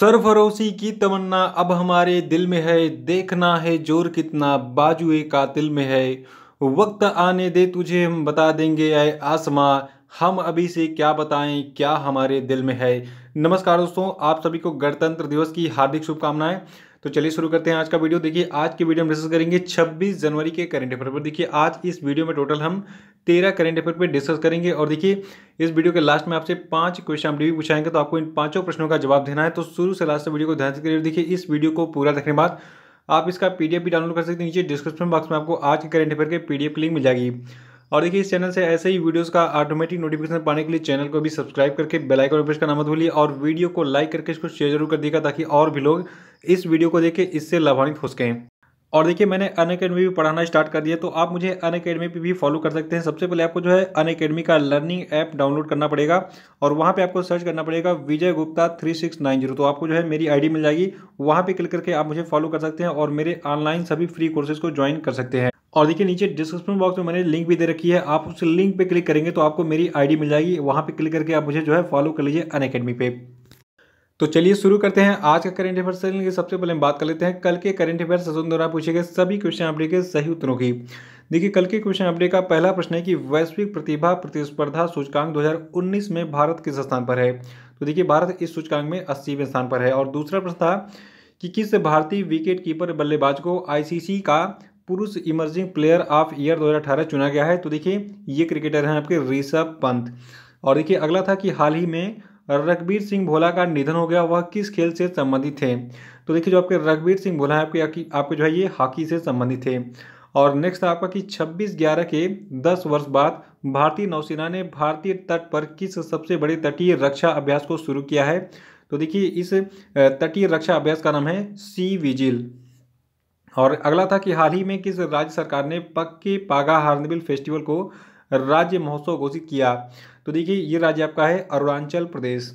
सरफरोशी की तमन्ना अब हमारे दिल में है देखना है जोर कितना बाजुए का दिल में है वक्त आने दे तुझे हम बता देंगे आए आसमां हम अभी से क्या बताएं क्या हमारे दिल में है नमस्कार दोस्तों आप सभी को गणतंत्र दिवस की हार्दिक शुभकामनाएं तो चलिए शुरू करते हैं आज का वीडियो देखिए आज की वीडियो हम डिस्कस करेंगे 26 जनवरी के करंट अफेयर पर देखिए आज इस वीडियो में टोटल हम 13 करंट अफेयर पर डिस्कस करेंगे और देखिए इस वीडियो के लास्ट में आपसे पांच क्वेश्चन हम भी पूछाएंगे तो आपको इन पांचों प्रश्नों का जवाब देना है तो शुरू से लास्ट वीडियो को ध्यान से करिए देखिए इस वीडियो को पूरा देखने बाद आप इसका पीडीएफ भी डाउनलोड कर सकते हैं नीचे डिस्क्रिप्शन बॉक्स में आपको आज के करंट अफेयर के पी की लिंक मिल जाएगी और देखिए इस चैनल से ऐसे ही वीडियोस का ऑटोमेटिक नोटिफिकेशन पाने के लिए चैनल को भी सब्सक्राइब करके बेल आइकन प्रेस करना मत भूलिए और वीडियो को लाइक करके इसको शेयर जरूर कर दिएगा ताकि और भी लोग इस वीडियो को देखे इससे लाभान्वित हो सकें और देखिए मैंने अन अकेडमी भी पढ़ाना स्टार्ट कर दिया तो आप मुझे अन अकेडमी पर भी फॉलो कर सकते हैं सबसे पहले आपको जो है अन अकेडमी का लर्निंग ऐप डाउनलोड करना पड़ेगा और वहाँ पे आपको सर्च करना पड़ेगा Vijay Gupta three six nine zero तो आपको जो है मेरी आईडी मिल जाएगी वहाँ पे क्लिक करके आप मुझे फॉलो कर सकते हैं और मेरे ऑनलाइन सभी फ्री कोर्सेज को ज्वाइन कर सकते हैं और देखिए नीचे डिस्क्रिप्शन बॉक्स में मैंने लिंक भी दे रखी है आप उस लिंक पर क्लिक करेंगे तो आपको मेरी आई मिल जाएगी वहाँ पर क्लिक करके आप मुझे जो है फॉलो कर लीजिए अन अकेडमी तो चलिए शुरू करते हैं आज का करंट अफेयर सेशन की सबसे पहले हम बात कर लेते हैं कल के करंट अफेयर सेशन द्वारा पूछे गए सभी क्वेश्चन अपडे के सही उत्तरों की देखिए कल के क्वेश्चन अपडे का पहला प्रश्न है कि वैश्विक प्रतिभा प्रतिस्पर्धा सूचकांक 2019 में भारत किस स्थान पर है तो देखिए भारत इस सूचकांक में अस्सीवें स्थान पर है और दूसरा प्रश्न था कि किस भारतीय विकेट कीपर बल्लेबाज को आई का पुरुष इमर्जिंग प्लेयर ऑफ ईयर दो चुना गया है तो देखिए ये क्रिकेटर हैं आपके ऋषभ पंत और देखिए अगला था कि हाल ही में रघबीर सिंह भोला का निधन हो गया वह किस खेल से संबंधित थे तो देखिए जो आपके रघबीर सिंह भोला है आपके आपके जो है ये हॉकी से संबंधित थे और नेक्स्ट आपका कि 26 ग्यारह के 10 वर्ष बाद भारतीय नौसेना ने भारतीय तट पर किस सबसे बड़े तटीय रक्षा अभ्यास को शुरू किया है तो देखिए इस तटीय रक्षा अभ्यास का नाम है सी विजिल और अगला था कि हाल ही में किस राज्य सरकार ने पक्के पागा हार्नबिल फेस्टिवल को राज्य महोत्सव घोषित किया तो देखिए ये राज्य आपका है अरुणाचल प्रदेश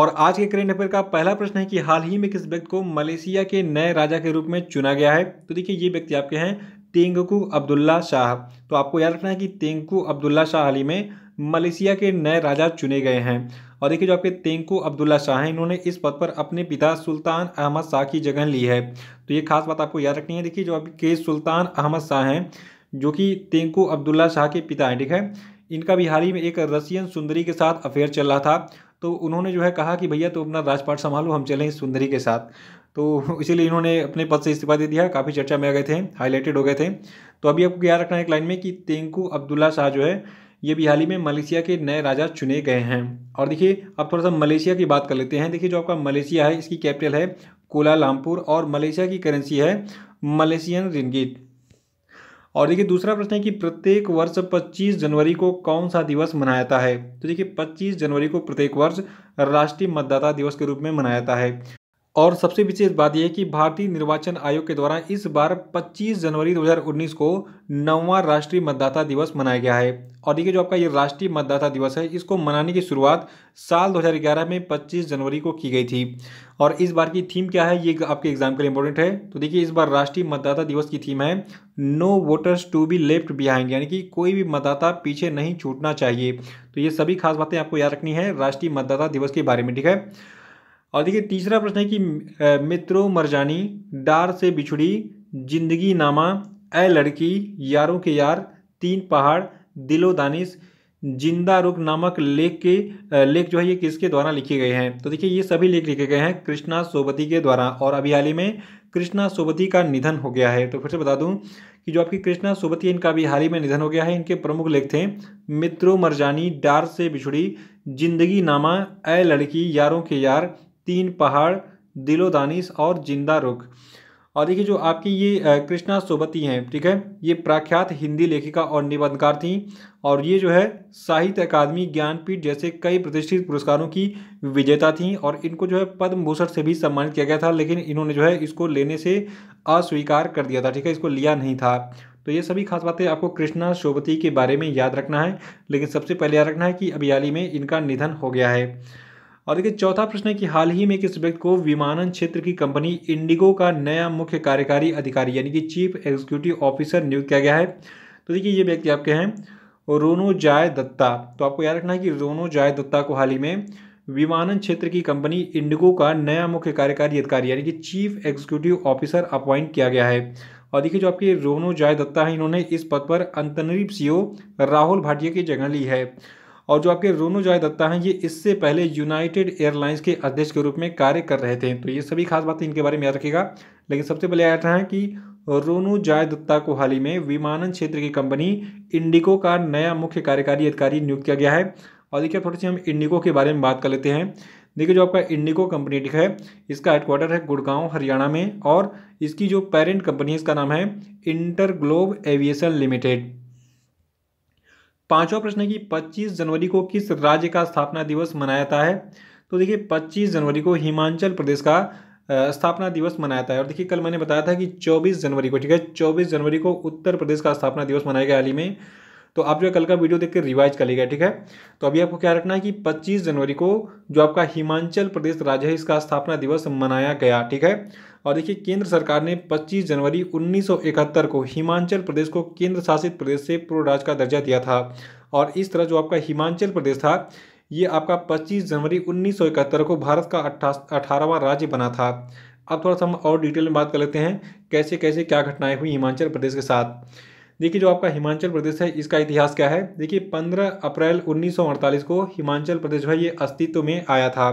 और आज के करेंट अफेयर का पहला प्रश्न है कि हाल ही में किस व्यक्ति को मलेशिया के नए राजा के रूप में चुना गया है तो देखिए ये व्यक्ति आपके हैं तेंगकू अब्दुल्ला शाह तो आपको याद रखना है कि तेंकू अब्दुल्ला शाह हाल ही में मलेशिया के नए राजा चुने गए हैं और देखिए जो आपके तेंकू अब्दुल्ला शाह हैं इन्होंने इस पद पर अपने पिता सुल्तान अहमद शाह की जगह ली है तो ये खास बात आपको याद रखनी है देखिए जो आपके सुल्तान अहमद शाह हैं जो कि तेंकू अब्दुल्ला शाह के पिता हैं ठीक है इनका भी हाल ही में एक रसियन सुंदरी के साथ अफेयर चल रहा था तो उन्होंने जो है कहा कि भैया तो अपना राजपाट संभालो हम चलें इस सुंदरी के साथ तो इसीलिए इन्होंने अपने पद से इस्तीफा दे दिया काफ़ी चर्चा में आ गए थे हाईलाइटेड हो गए थे तो अभी आपको याद रखना है एक लाइन में कि तेंकू अब्दुल्ला शाह जो है ये भी हाल ही में मलेशिया के नए राजा चुने गए हैं और देखिए अब थोड़ा सा मलेशिया की बात कर लेते हैं देखिए जो आपका मलेशिया है इसकी कैपिटल है कोला लामपुर और मलेशिया की करेंसी है मलेशियन रिंगिट और देखिए दूसरा प्रश्न है कि प्रत्येक वर्ष 25 जनवरी को कौन सा दिवस मनाया जाता है तो देखिए 25 जनवरी को प्रत्येक वर्ष राष्ट्रीय मतदाता दिवस के रूप में मनाया जाता है और सबसे विशेष बात यह कि भारतीय निर्वाचन आयोग के द्वारा इस बार 25 जनवरी 2019 को नौवां राष्ट्रीय मतदाता दिवस मनाया गया है और देखिए जो आपका ये राष्ट्रीय मतदाता दिवस है इसको मनाने की शुरुआत साल 2011 में 25 जनवरी को की गई थी और इस बार की थीम क्या है ये आपके एग्जाम के लिए इंपॉर्टेंट है तो देखिए इस बार राष्ट्रीय मतदाता दिवस की थीम है no voters to be left behind यानी कि कोई भी मतदाता पीछे नहीं छूटना चाहिए तो ये सभी खास बातें आपको याद रखनी है राष्ट्रीय मतदाता दिवस के बारे में ठीक है और देखिए तीसरा प्रश्न है कि मित्रों मरजानी डार से बिछुड़ी जिंदगी नामा ए लड़की यारों के यार तीन पहाड़ दिलो दानिश जिंदा रुख नामक लेख के लेख जो है ये किसके द्वारा लिखे गए हैं तो देखिए ये सभी लेख लिखे गए हैं कृष्णा सोबती के द्वारा और अभी हाल ही में कृष्णा सोबती का निधन हो गया है तो फिर से बता दूं कि जो आपकी कृष्णा सोबती इनका अभी हाल ही में निधन हो गया है इनके प्रमुख लेख थे मित्रों मरजानी डार से बिछुड़ी जिंदगी नामा ए लड़की यारों के यार तीन पहाड़ दिलो दानिश और जिंदा रुख और देखिए जो आपकी ये कृष्णा सोबती हैं ठीक है ये प्रख्यात हिंदी लेखिका और निबंधकार थीं और ये जो है साहित्य अकादमी ज्ञानपीठ जैसे कई प्रतिष्ठित पुरस्कारों की विजेता थीं और इनको जो है पद्म भूषण से भी सम्मानित किया गया था लेकिन इन्होंने जो है इसको लेने से अस्वीकार कर दिया था ठीक है इसको लिया नहीं था तो ये सभी खास बातें आपको कृष्णा सोबती के बारे में याद रखना है लेकिन सबसे पहले याद रखना है कि अभियाली में इनका निधन हो गया है और देखिए चौथा प्रश्न है कि हाल ही में किस व्यक्ति को विमानन क्षेत्र की कंपनी इंडिगो का नया मुख्य कार्यकारी अधिकारी यानी कि चीफ एग्जीक्यूटिव ऑफिसर नियुक्त किया गया है तो देखिए ये व्यक्ति आपके हैं रोनो जाय दत्ता तो आपको याद रखना है कि रोनो जाय दत्ता को हाल ही में विमानन क्षेत्र की कंपनी इंडिगो का नया मुख्य कार्यकारी अधिकारी यानी कि चीफ एग्जीक्यूटिव ऑफिसर अपॉइंट किया गया है और देखिए जो आपके रोनो जाय दत्ता है इन्होंने इस पद पर अंतरिम सीओ राहुल भाटिया की जगह ली है और जो आपके रोनू जॉय दत्ता हैं ये इससे पहले यूनाइटेड एयरलाइंस के अध्यक्ष के रूप में कार्य कर रहे थे तो ये सभी खास बातें इनके बारे में याद रखेगा लेकिन सबसे पहले याद रहा है कि रोनू जॉय दत्ता को हाल ही में विमानन क्षेत्र की कंपनी इंडिगो का नया मुख्य कार्यकारी अधिकारी नियुक्त किया गया है और देखिए थोड़ी सी हम इंडिगो के बारे में बात कर लेते हैं देखिए जो आपका इंडिगो कंपनी है इसका हेडक्वार्टर है गुड़गांव हरियाणा में और इसकी जो पेरेंट कंपनी है इसका नाम है इंटर ग्लोब एविएशन लिमिटेड पांचवा प्रश्न है कि 25 जनवरी को किस राज्य का स्थापना दिवस मनाया जाता है तो देखिए 25 जनवरी को हिमाचल प्रदेश का स्थापना दिवस मनाया जाता है और देखिए कल मैंने बताया था कि 24 जनवरी को ठीक है 24 जनवरी को उत्तर प्रदेश का स्थापना दिवस मनाया गया हाल ही में तो आप जो कल का वीडियो देख कर रिवाइज कर लेगा ठीक है तो अभी आपको क्या रखना है कि 25 जनवरी को जो आपका हिमाचल प्रदेश राज्य है इसका स्थापना दिवस मनाया गया ठीक है और देखिए केंद्र सरकार ने 25 जनवरी 1971 को हिमाचल प्रदेश को केंद्र शासित प्रदेश से पूर्ण राज्य का दर्जा दिया था और इस तरह जो आपका हिमाचल प्रदेश था ये आपका 25 जनवरी 1971 को भारत का अठारहवां राज्य बना था अब थोड़ा सा हम और डिटेल में बात कर लेते हैं कैसे कैसे क्या घटनाएं हुई हिमाचल प्रदेश के साथ देखिए जो आपका हिमाचल प्रदेश है इसका इतिहास क्या है देखिए 15 अप्रैल 1948 को हिमाचल प्रदेश जो है ये अस्तित्व में आया था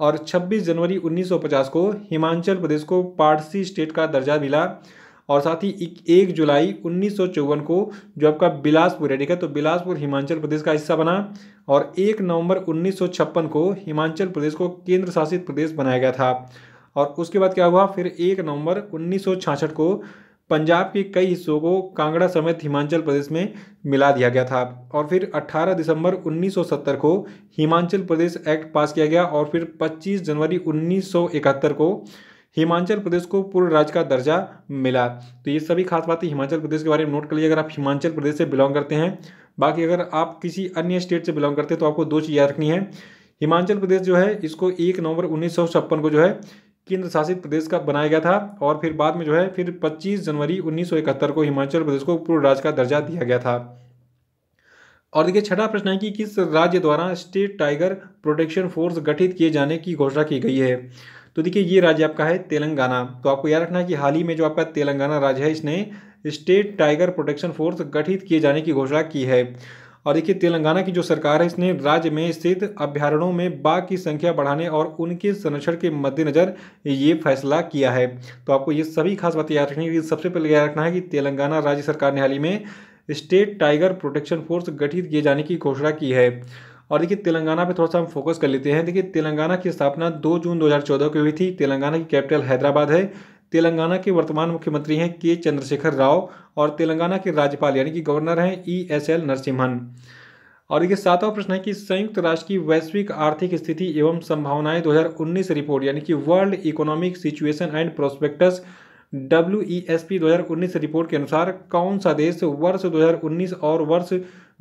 और 26 जनवरी 1950 को हिमाचल प्रदेश को पारसी स्टेट का दर्जा मिला और साथ ही एक जुलाई उन्नीस को जो आपका बिलासपुर है ठीक है तो बिलासपुर हिमाचल प्रदेश का हिस्सा बना और एक नवंबर उन्नीस को हिमाचल प्रदेश को केंद्र शासित प्रदेश बनाया गया था और उसके बाद क्या हुआ फिर एक नवंबर उन्नीस को पंजाब के कई हिस्सों को कांगड़ा समेत हिमाचल प्रदेश में मिला दिया गया था और फिर 18 दिसंबर 1970 को हिमाचल प्रदेश एक्ट पास किया गया और फिर 25 जनवरी 1971 को हिमाचल प्रदेश को पूर्ण राज्य का दर्जा मिला तो ये सभी खास बातें हिमाचल प्रदेश के बारे में नोट कर लिए अगर आप हिमाचल प्रदेश से बिलोंग करते हैं बाकी अगर आप किसी अन्य स्टेट से बिलोंग करते हैं तो आपको दो चीज़ याद रखनी है हिमाचल प्रदेश जो है इसको एक नवंबर उन्नीस को जो है केंद्र शासित प्रदेश का बनाया गया था और फिर बाद में जो है फिर 25 जनवरी 1971 को हिमाचल प्रदेश को पूर्ण राज्य का दर्जा दिया गया था और देखिए छठा प्रश्न है कि किस राज्य द्वारा स्टेट टाइगर प्रोटेक्शन फोर्स गठित किए जाने की घोषणा की गई है तो देखिए ये राज्य आपका है तेलंगाना तो आपको याद रखना है कि हाल ही में जो आपका तेलंगाना राज्य है इसने स्टेट टाइगर प्रोटेक्शन फोर्स गठित किए जाने की घोषणा की है और देखिए तेलंगाना की जो सरकार है इसने राज्य में स्थित अभ्यारणों में बाघ की संख्या बढ़ाने और उनके संरक्षण के मद्देनज़र ये फैसला किया है तो आपको ये सभी खास बातें याद रखनी है सबसे पहले याद रखना है कि तेलंगाना राज्य सरकार ने हाल ही में स्टेट टाइगर प्रोटेक्शन फोर्स गठित किए जाने की घोषणा की है और देखिए तेलंगाना पे थोड़ा सा हम फोकस कर लेते हैं देखिए तेलंगाना की स्थापना 2 जून 2014 को हुई थी तेलंगाना की कैपिटल हैदराबाद है तेलंगाना के वर्तमान मुख्यमंत्री हैं के चंद्रशेखर राव और तेलंगाना के राज्यपाल यानी कि गवर्नर हैं ई एस एल नरसिम्हन और ये सातवां प्रश्न है कि संयुक्त राष्ट्र की वैश्विक आर्थिक स्थिति एवं संभावनाएं 2019 रिपोर्ट यानी कि world economic situation and prospects W E S P report के अनुसार कौन सा देश वर्ष 2019 और वर्ष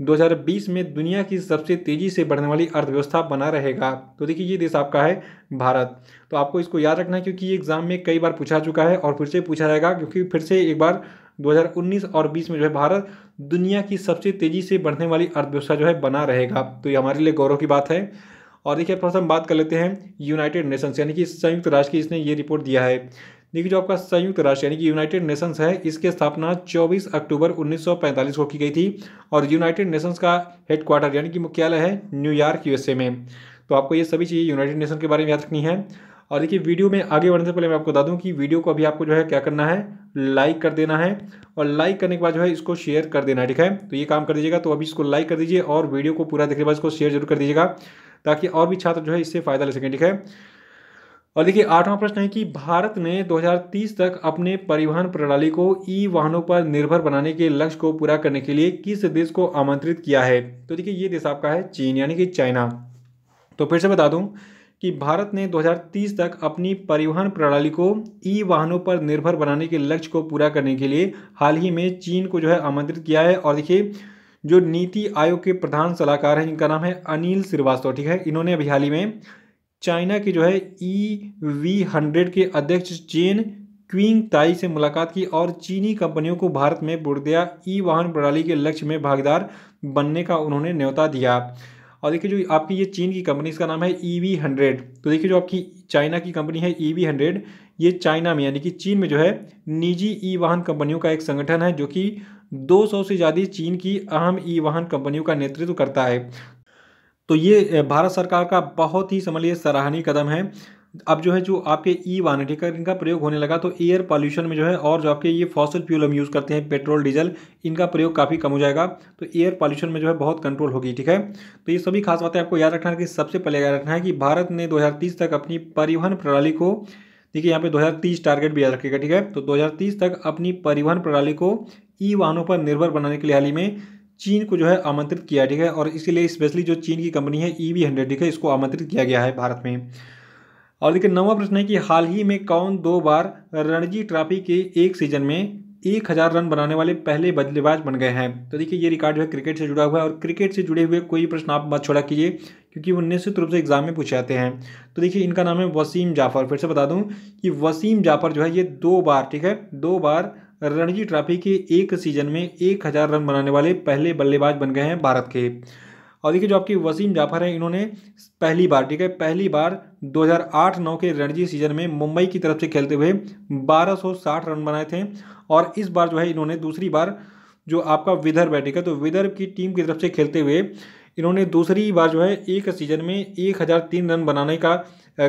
2020 में दुनिया की सबसे तेज़ी से बढ़ने वाली अर्थव्यवस्था बना रहेगा तो देखिए ये देश आपका है भारत तो आपको इसको याद रखना है क्योंकि ये एग्ज़ाम में कई बार पूछा चुका है और फिर से पूछा जाएगा क्योंकि फिर से एक बार 2019 और 20 में जो है भारत दुनिया की सबसे तेज़ी से बढ़ने वाली अर्थव्यवस्था जो है बना रहेगा तो ये हमारे लिए गौरव की बात है और देखिए थोड़ा सा हम बात कर लेते हैं यूनाइटेड नेशंस यानी कि संयुक्त राष्ट्र की इसने ये रिपोर्ट दिया है देखिए जो आपका संयुक्त राष्ट्र यानी कि यूनाइटेड नेशंस है इसकी स्थापना 24 अक्टूबर 1945 को की गई थी और यूनाइटेड नेशंस का हेडक्वार्टर यानी कि मुख्यालय है न्यूयॉर्क यूएसए में तो आपको ये सभी चीज़ें यूनाइटेड नेशन के बारे में याद रखनी है और देखिए वीडियो में आगे बढ़ने से पहले मैं आपको बता दूँ कि वीडियो को अभी आपको जो है क्या करना है लाइक कर देना है और लाइक करने के बाद जो है इसको शेयर कर देना है ठीक है तो ये काम कर दीजिएगा तो अभी इसको लाइक कर दीजिए और वीडियो को पूरा देखने के बाद इसको शेयर जरूर कर दीजिएगा ताकि और भी छात्र जो है इससे फ़ायदा ले सकें ठीक है और देखिए आठवां प्रश्न है कि भारत ने 2030 तक अपने परिवहन प्रणाली को ई वाहनों पर निर्भर बनाने के लक्ष्य को पूरा करने के लिए किस देश को आमंत्रित किया है तो देखिए ये देश आपका है चीन यानी कि चाइना तो फिर से बता दूं कि भारत ने 2030 तक अपनी परिवहन प्रणाली को ई वाहनों पर निर्भर बनाने के लक्ष्य को पूरा करने के लिए हाल ही में चीन को जो है आमंत्रित किया है और देखिए जो नीति आयोग के प्रधान सलाहकार हैं जिनका नाम है अनिल श्रीवास्तव ठीक है इन्होंने अभी हाल ही में चाइना के जो है ई वी हंड्रेड के अध्यक्ष चेन क्विंग ताई से मुलाकात की और चीनी कंपनियों को भारत में बुर्दिया ई e वाहन प्रणाली के लक्ष्य में भागीदार बनने का उन्होंने न्यौता दिया और देखिए जो आपकी ये चीन की कंपनी इसका नाम है ई वी हंड्रेड तो देखिए जो आपकी चाइना की कंपनी है ई वी हंड्रेड ये चाइना में यानी कि चीन में जो है निजी ई e वाहन कंपनियों का एक संगठन है जो कि 200 से ज़्यादा चीन की अहम ई e वाहन कंपनियों का नेतृत्व करता है तो ये भारत सरकार का बहुत ही समझिए सराहनीय कदम है अब जो है जो आपके ई वाहन ठीक है इनका प्रयोग होने लगा तो एयर पॉल्यूशन में जो है और जो आपके ये फॉसल फ्यूल हम यूज़ करते हैं पेट्रोल डीजल इनका प्रयोग काफ़ी कम हो जाएगा तो एयर पॉल्यूशन में जो है बहुत कंट्रोल होगी ठीक है तो ये सभी खास बातें आपको याद रखना है कि सबसे पहले याद रखना है कि भारत ने दो तक अपनी परिवहन प्रणाली को देखिए यहाँ पे 2030 टारगेट भी याद रखेगा ठीक है तो 2030 तक अपनी परिवहन प्रणाली को ई वाहनों पर निर्भर बनाने के लिए हाल ही में चीन को जो है आमंत्रित किया ठीक है और इसके लिए स्पेशली जो चीन की कंपनी है ई वी हंड्रेड ठीक है इसको आमंत्रित किया गया है भारत में और देखिए नवा प्रश्न है कि हाल ही में कौन दो बार रणजी ट्रॉफी के एक सीजन में एक हज़ार रन बनाने वाले पहले बल्लेबाज बन गए हैं तो देखिए ये रिकॉर्ड जो है क्रिकेट से जुड़ा हुआ है और क्रिकेट से जुड़े हुए कोई प्रश्न आप मत छोड़ा कीजिए क्योंकि वो निश्चित रूप से एग्जाम में पूछे जाते हैं तो देखिए इनका नाम है वसीम जाफ़र फिर से बता दूं कि वसीम जाफ़र जो है ये दो बार ठीक है दो बार रणजी ट्रॉफी के एक सीजन में एक हज़ार रन बनाने वाले पहले बल्लेबाज बन गए हैं भारत के और देखिए जो आपकी वसीम जाफर हैं इन्होंने पहली बार ठीक है पहली बार 2008-9 के रणजी सीजन में मुंबई की तरफ से खेलते हुए 1260 रन बनाए थे और इस बार जो है इन्होंने दूसरी बार जो आपका विदर्भ है ठीक है तो विदर्भ की टीम की तरफ से खेलते हुए इन्होंने दूसरी बार जो है एक सीजन में एक हज़ार तीन रन बनाने का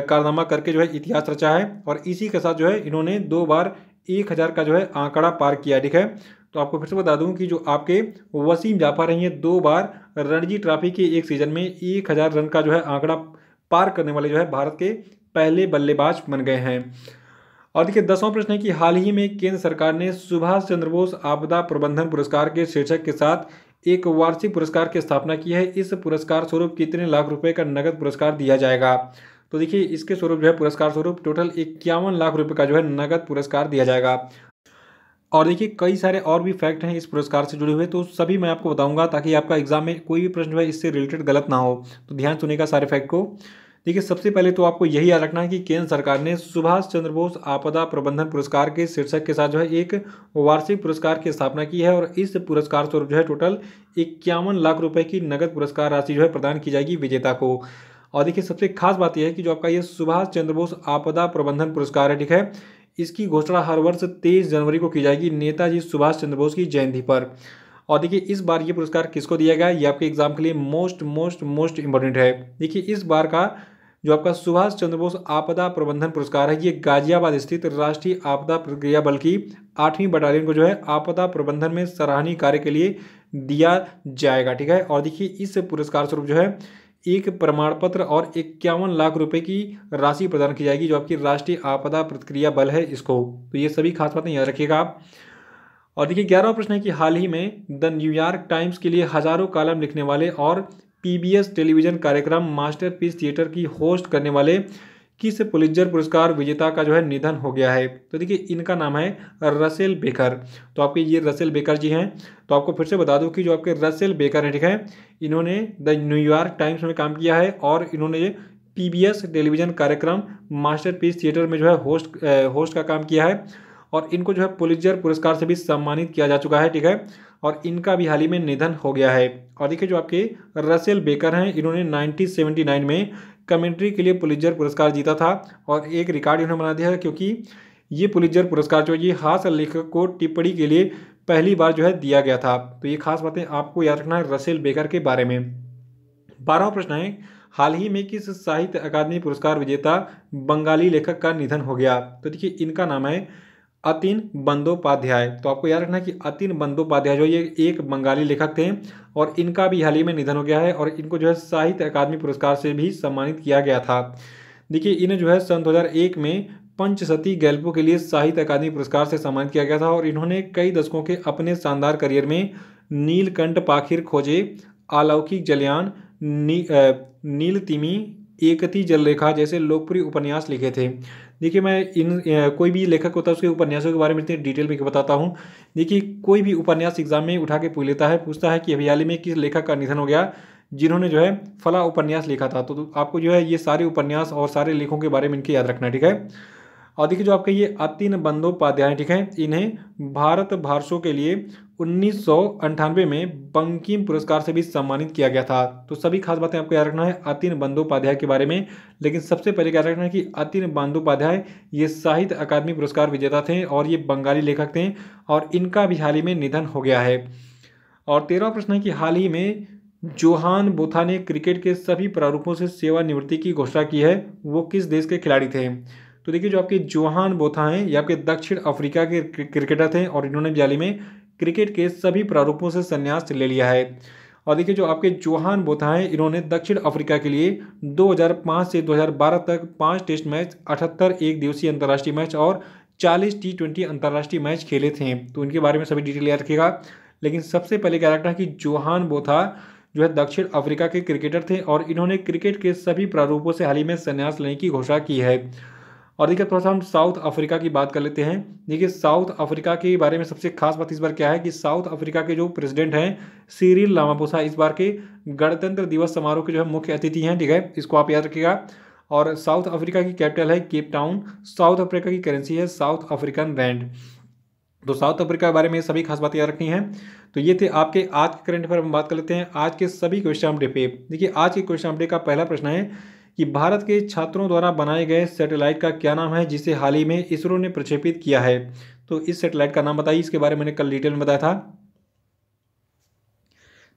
कारनामा करके जो है इतिहास रचा है और इसी के साथ जो है इन्होंने दो बार एक हज़ार का जो है आंकड़ा पार किया ठीक है तो आपको फिर से बता दूं कि जो आपके वसीम जाफर हैं ये दो बार रणजी ट्रॉफी के एक सीजन में एक हज़ार रन का जो है आंकड़ा पार करने वाले जो है भारत के पहले बल्लेबाज बन गए हैं और देखिए दसवां प्रश्न है कि हाल ही में केंद्र सरकार ने सुभाष चंद्र बोस आपदा प्रबंधन पुरस्कार के शीर्षक के साथ एक वार्षिक पुरस्कार की स्थापना की है इस पुरस्कार स्वरूप कितने लाख रुपए का नगद पुरस्कार दिया जाएगा तो देखिए इसके स्वरूप जो है पुरस्कार स्वरूप टोटल इक्यावन लाख रुपये का जो है नगद पुरस्कार दिया जाएगा और देखिए कई सारे और भी फैक्ट हैं इस पुरस्कार से जुड़े हुए तो सभी मैं आपको बताऊंगा ताकि आपका एग्जाम में कोई भी प्रश्न जो है इससे रिलेटेड गलत ना हो तो ध्यान सुने का सारे फैक्ट को देखिए सबसे पहले तो आपको यही याद रखना है कि केंद्र सरकार ने सुभाष चंद्र बोस आपदा प्रबंधन पुरस्कार के शीर्षक के साथ जो है एक वार्षिक पुरस्कार की स्थापना की है और इस पुरस्कार स्वरूप जो है टोटल इक्यावन लाख रुपए की नगद पुरस्कार राशि जो है प्रदान की जाएगी विजेता को और देखिए सबसे खास बात यह है कि जो आपका ये सुभाष चंद्र बोस आपदा प्रबंधन पुरस्कार है ठीक है इसकी घोषणा हर वर्ष तेईस जनवरी को की जाएगी नेताजी सुभाष चंद्र बोस की जयंती पर और देखिए इस बार ये पुरस्कार किसको दिया गया ये आपके एग्जाम के लिए मोस्ट मोस्ट मोस्ट इंपॉर्टेंट है देखिए इस बार का जो आपका सुभाष चंद्र बोस आपदा प्रबंधन पुरस्कार है ये गाजियाबाद स्थित राष्ट्रीय आपदा प्रक्रिया बल की आठवीं बटालियन को जो है आपदा प्रबंधन में सराहनीय कार्य के लिए दिया जाएगा ठीक है और देखिए इस पुरस्कार स्वरूप जो है एक प्रमाण पत्र और इक्यावन लाख रुपए की राशि प्रदान की जाएगी जो आपकी राष्ट्रीय आपदा प्रतिक्रिया बल है इसको तो ये सभी खास बातें याद रखिएगा आप और देखिए ग्यारहवा प्रश्न है कि हाल ही में द न्यूयॉर्क टाइम्स के लिए हजारों कालम लिखने वाले और पीबीएस टेलीविज़न कार्यक्रम मास्टर थिएटर की होस्ट करने वाले किस पुलिजर पुरस्कार विजेता का जो है निधन हो गया है तो देखिए इनका नाम है रसेल बेकर तो आपके ये रसेल बेकर जी हैं तो आपको फिर से बता दूं कि जो आपके रसेल बेकर हैं ठीक है इन्होंने द न्यूयॉर्क टाइम्स में काम किया है और इन्होंने ये पीबीएस टेलीविजन कार्यक्रम मास्टर थिएटर में जो है होस्ट होस्ट का काम किया है और इनको जो है पुलिजर पुरस्कार से भी सम्मानित किया जा चुका है ठीक है और इनका भी हाल ही में निधन हो गया है और देखिए जो आपके रसेल बेकर हैं इन्होंने 1979 में कमेंट्री के लिए पुलिजर पुरस्कार जीता था और एक रिकॉर्ड इन्होंने बना दिया क्योंकि ये पुलिजर पुरस्कार जो ये हास्य लेखक को टिप्पणी के लिए पहली बार जो है दिया गया था तो ये खास बातें आपको याद रखना है रसेल बेकर के बारे में बारहवा प्रश्न है हाल ही में किस साहित्य अकादमी पुरस्कार विजेता बंगाली लेखक का निधन हो गया तो देखिए इनका नाम है अतिन बंदोपाध्याय तो आपको याद रखना कि अतिन बंदोपाध्याय जो ये एक बंगाली लेखक थे और इनका भी हाल ही में निधन हो गया है और इनको जो है साहित्य अकादमी पुरस्कार से भी सम्मानित किया गया था देखिए इन्हें जो है सन 2001 में पंचसती गैल्पो के लिए साहित्य अकादमी पुरस्कार से सम्मानित किया गया था और इन्होंने कई दशकों के अपने शानदार करियर में नीलकंठ पाखिर खोजे अलौकिक जलयान नी, नील तिमी एकती जलरेखा जैसे लोकप्रिय उपन्यास लिखे थे देखिए मैं इन कोई भी लेखक होता है उसके उपन्यासों के बारे में इतनी डिटेल में बताता हूँ देखिए कोई भी उपन्यास एग्जाम में उठा के पूछ लेता है पूछता है कि हरियाली में किस लेखक का निधन हो गया जिन्होंने जो है फला उपन्यास लिखा था तो, तो आपको जो है ये सारे उपन्यास और सारे लेखों के बारे में इनके याद रखना ठीक है और देखिए जो आपका ये अतिन बंदोपाध्याय ठीक है इन्हें भारत भारसों के लिए उन्नीस में बंकिम पुरस्कार से भी सम्मानित किया गया था तो सभी खास बातें आपको याद रखना है अतिन बंदोपाध्याय के बारे में लेकिन सबसे पहले याद रखना है कि अतिन बंदोपाध्याय ये साहित्य अकादमी पुरस्कार विजेता थे और ये बंगाली लेखक थे और इनका भी हाल ही में निधन हो गया है और तेरहवा प्रश्न है कि हाल ही में जोहान बोथा ने क्रिकेट के सभी प्रारूपों से सेवानिवृत्ति की घोषणा की है वो किस देश के खिलाड़ी थे तो देखिए जो आपके जोहान बोथा हैं ये आपके दक्षिण अफ्रीका के क्रिकेटर थे और इन्होंने भी हाल ही में क्रिकेट के सभी प्रारूपों से संन्यास ले लिया है और देखिए जो आपके जोहान बोथा हैं इन्होंने दक्षिण अफ्रीका के लिए 2005 से 2012 तक पाँच टेस्ट मैच अठहत्तर एक दिवसीय अंतर्राष्ट्रीय मैच और 40 टी ट्वेंटी अंतर्राष्ट्रीय मैच खेले थे तो उनके बारे में सभी डिटेल याद रखेगा लेकिन सबसे पहले क्या रखना कि जोहान बोथा जो है दक्षिण अफ्रीका के क्रिकेटर थे और इन्होंने क्रिकेट के सभी प्रारूपों से हाल ही में संन्यास लेने की घोषणा की है और देखिए थोड़ा सा हम साउथ अफ्रीका की बात कर लेते हैं देखिए साउथ अफ्रीका के बारे में सबसे खास बात इस बार क्या है कि साउथ अफ्रीका के जो प्रेसिडेंट हैं सीरिल लामापोसा इस बार के गणतंत्र दिवस समारोह के जो है मुख्य अतिथि हैं ठीक है इसको आप याद रखिएगा और साउथ अफ्रीका की कैपिटल है केप टाउन साउथ अफ्रीका की करेंसी है साउथ अफ्रीकन रैंड तो साउथ अफ्रीका के बारे में सभी खास बातें याद रखनी है तो ये थे आपके आज के करंट पर हम बात कर लेते हैं आज के सभी क्वेश्चन अपडे पे देखिए आज के क्वेश्चन अपडे का पहला प्रश्न है कि भारत के छात्रों द्वारा बनाए गए सैटेलाइट का क्या नाम है जिसे हाल ही में इसरो ने प्रक्षेपित किया है तो इस सैटेलाइट का नाम बताइए इसके बारे में मैंने कल डिटेल में बताया था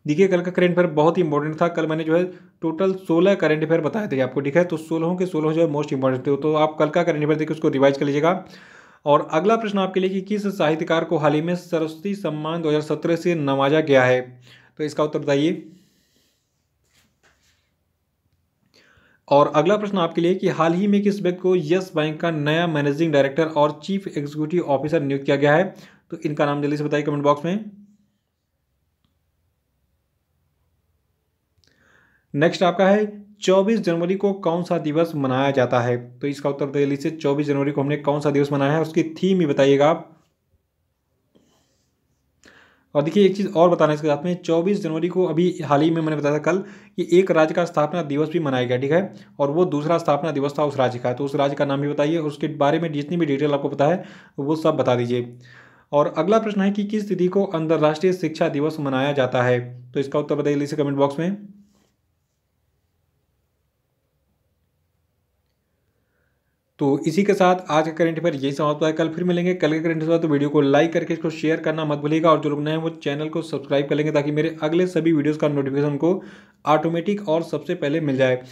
देखिए कल का करेंट अफेयर बहुत ही इंपॉर्टेंट था कल मैंने जो है टोटल सोलह करंट अफेयर बताए थे आपको ठीक है तो सोलहों के सोलह जो है मोस्ट इंपॉर्टेंट थे तो आप कल का करेंट अफेयर देखिए उसको रिवाइज कर लीजिएगा और अगला प्रश्न आपके लिए कि किस साहित्यकार को हाल ही में सरस्वती सम्मान 2017 से नवाजा गया है तो इसका उत्तर बताइए और अगला प्रश्न आपके लिए कि हाल ही में किस व्यक्ति को यस बैंक का नया मैनेजिंग डायरेक्टर और चीफ एग्जीक्यूटिव ऑफिसर नियुक्त किया गया है तो इनका नाम जल्दी से बताइए कमेंट बॉक्स में नेक्स्ट आपका है 24 जनवरी को कौन सा दिवस मनाया जाता है तो इसका उत्तर जल्दी से 24 जनवरी को हमने कौन सा दिवस मनाया है उसकी थीम ही बताइएगा आप और देखिए एक चीज़ और बताना इसके साथ में 24 जनवरी को अभी हाल ही में मैंने बताया था कल कि एक राज्य का स्थापना दिवस भी मनाया गया ठीक है और वो दूसरा स्थापना दिवस था उस राज्य का तो उस राज्य का नाम भी बताइए और उसके बारे में जितनी भी डिटेल आपको पता है वो सब बता दीजिए और अगला प्रश्न है कि किस तिथि को अंतर्राष्ट्रीय शिक्षा दिवस मनाया जाता है तो इसका उत्तर बताइए लीजिए कमेंट बॉक्स में तो इसी के साथ आज का करंट अफेयर यही समाप्त हुआ है कल फिर मिलेंगे कल के करंट अफेयर तो वीडियो को लाइक करके इसको शेयर करना मत भूलिएगा और जो लोग नए हैं वो चैनल को सब्सक्राइब कर लेंगे ताकि मेरे अगले सभी वीडियोज़ का नोटिफिकेशन को ऑटोमेटिक और सबसे पहले मिल जाए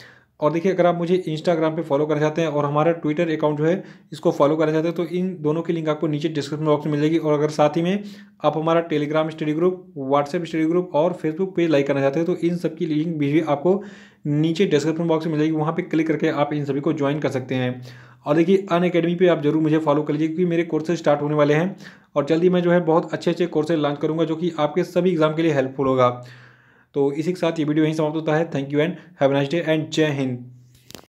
और देखिए अगर आप मुझे इंस्टाग्राम पर फॉलो करना चाहते हैं और हमारा ट्विटर अकाउंट जो है इसको फॉलो करना चाहते हैं तो इन दोनों की लिंक आपको नीचे डिस्क्रिप्शन बॉक्स में मिल जाएगी और अगर साथ ही में आप हमारा Telegram study group WhatsApp study group और फेसबुक पेज लाइक करना चाहते हैं तो इन सबकी लिंक भी आपको नीचे डिस्क्रिप्शन बॉक्स में मिल जाएगी वहाँ पर क्लिक करके आप इन सभी को ज्वाइन कर सकते हैं और देखिए अन अकेडमी पर आप जरूर मुझे फॉलो कर लीजिए क्योंकि मेरे कोर्सेज स्टार्ट होने वाले हैं और जल्दी मैं जो है बहुत अच्छे अच्छे कोर्सेज लॉन्च करूँगा जो कि आपके सभी एग्जाम के लिए हेल्पफुल होगा तो इसी के साथ ये वीडियो यहीं समाप्त होता है thank you and have nice day and जय हिंद